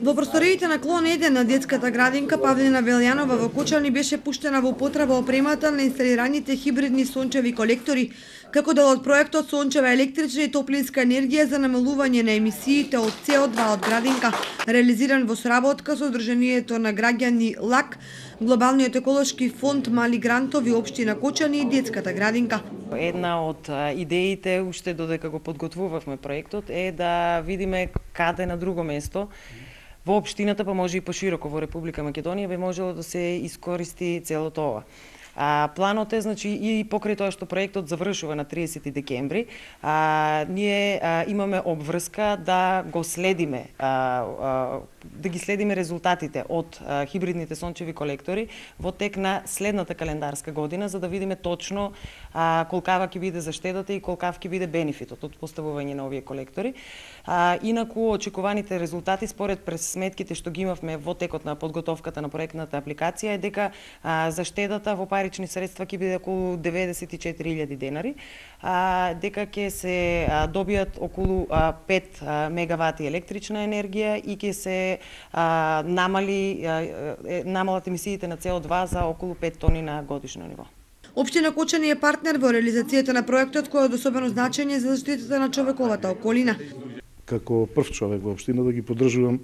Во просториите на клон 1 на детската градинка Павлина Велјанова во Кочани беше пуштена во потреба опремата на инсталираните хибридни сончеви колектори, како дел да од проектот Сончева електрична и топлинска енергија за намалување на емисиите од СО2 од градинка, реализиран во сработка со Одржанието на граѓани ЛАК, Глобалниот еколошки фонд Мали Грантови Обштина Кочани и детската градинка. Една од идеите уште додека го подготвувавме проектот е да видиме каде на друго место во општината, па може и пошироко во Република Македонија, би можело да се искористи целото ова. А, планот е значи и покрај тоа што проектот завршува на 30 декември, а, ние а, имаме обврска да го следиме а, а, да ги следиме резултатите од а, хибридните сончеви колектори во тек на следната календарска година за да видиме точно а, колкава ќе биде заштедата и колкав ќе биде бенефитот од поставување на овие колектори. А, инаку очекуваните резултати според пресметките што ги имавме во текот на подготовката на проектната апликација е дека а, заштедата во пари парични средства ќе биде околу 94.000 денари, а, дека ќе се а, добијат околу а, 5 мегавати електрична енергија и ќе се а, намали, а, намалат емисиите на co 2 за околу 5 тони на годишно ниво. Општина Кочани е партнер во реализацијата на проектот кој е од особено значење за заштитата на човековата околина. Како прв човек во општина да ги поддржувам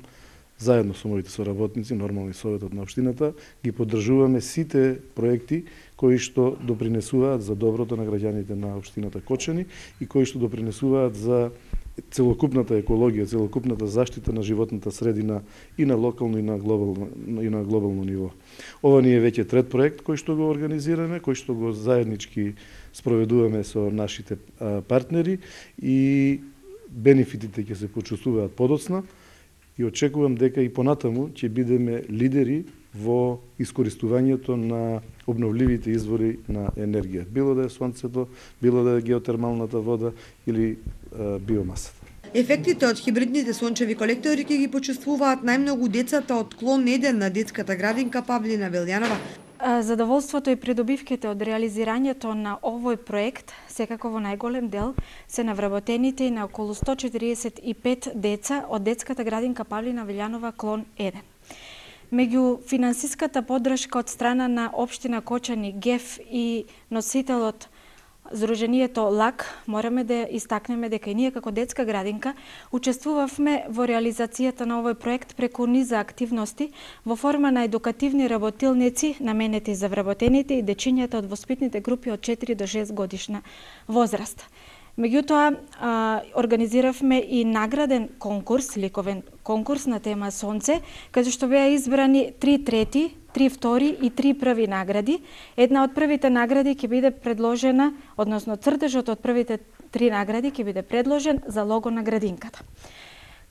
заедно со моите соработници, нормални Советот на општината, ги поддржуваме сите проекти кои што допринесуваат за доброто на граѓаните на општината Кочани и кои што допринесуваат за целокупната екологија, целокупната заштита на животната средина и на локално и на глобално и на глобално ниво. Ова ни е веќе трет проект кој што го организираме, кој што го заеднички спроведуваме со нашите партнери и бенефитите ќе се почувствуваат подоцна и очекувам дека и понатаму ќе бидеме лидери во искористувањето на обновливите извори на енергија, било да е сонцето, било да е геотермалната вода или биомасата. Ефектите од хибридните сончеви колектори ќе ги почувствуваат најмногу децата од клон 1 на детската градинка Павлина Велјанова, Задоволството и придобивките од реализирањето на овој проект, секако во најголем дел, се на вработените и на околу 145 деца од детската градинка Павлина Вилјанова Клон 1. Меѓу финансиската поддршка од страна на Обштина Кочани, ГЕФ и носителот Зруженијето ЛАК мораме да истакнеме дека и ние како детска градинка учествувавме во реализацијата на овој проект преку низа активности во форма на едукативни работилници наменети за вработените и дечињата од воспитните групи од 4 до 6 годишна возраст. Меѓутоа, организиравме и награден конкурс, ликовен конкурс на тема Сонце, каде што беа избрани три трети, три втори и три први награди. Една од првите награди ќе биде предложена, односно цртежот од првите три награди ќе биде предложен за лого на градинката.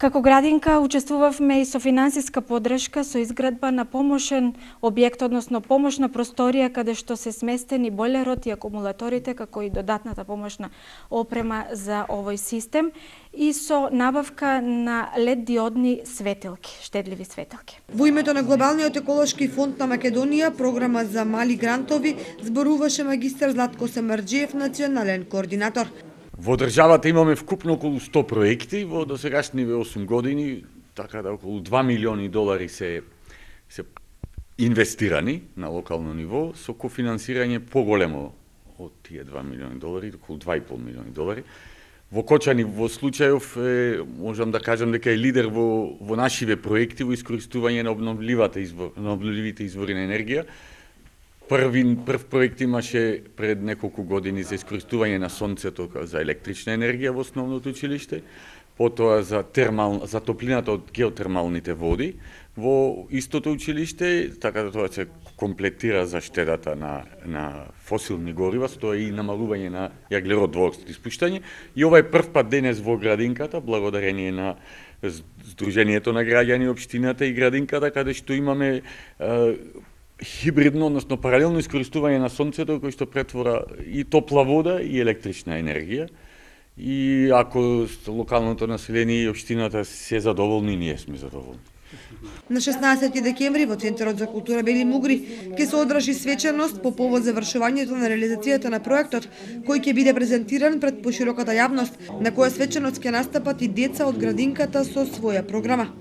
Како градинка учествувавме и со финансиска подршка со изградба на помошен објект, односно помошна просторија каде што се сместени бойлерот и акумулаторите, како и додатната помошна опрема за овој систем и со набавка на лед диодни светилки, штедливи светилки. Во името на Глобалниот еколошки фонд на Македонија, програма за мали грантови, зборуваше магистр Златко Семарджиев, национален координатор. Во државата имаме вкупно околу 100 проекти, во досегашниве 8 години, така да околу 2 милиони долари се се инвестирани на локално ниво со кофинансирање поголемо од тие 2 милиони долари, околу 2,5 милиони долари. Во Кочани во случајов е, можам да кажам дека е лидер во во нашиве проекти во искористување на обновливата извор, на обновливите извори на енергија Први, прв проект имаше пред неколку години за искористување на сонцето за електрична енергија во основното училиште, потоа за, термал, за топлината од геотермалните води во истото училиште, така да тоа се комплетира за штедата на, на фосилни горива, со тоа и намалување на јаглерод двоксид испуштање. И ова е прв пат денес во градинката, благодарение на Сдруженијето на граѓани, Обштината и градинката, каде што имаме хибридно, односно паралелно искористување на сонцето кој што претвора и топла вода и електрична енергија. И ако локалното население и општината се задоволни, ние сме задоволни. На 16 декември во Центарот за култура Бели Мугри ќе се одржи свеченост по повод завршувањето на реализацијата на проектот, кој ќе биде презентиран пред пошироката јавност, на која свеченост ќе настапат и деца од градинката со своја програма.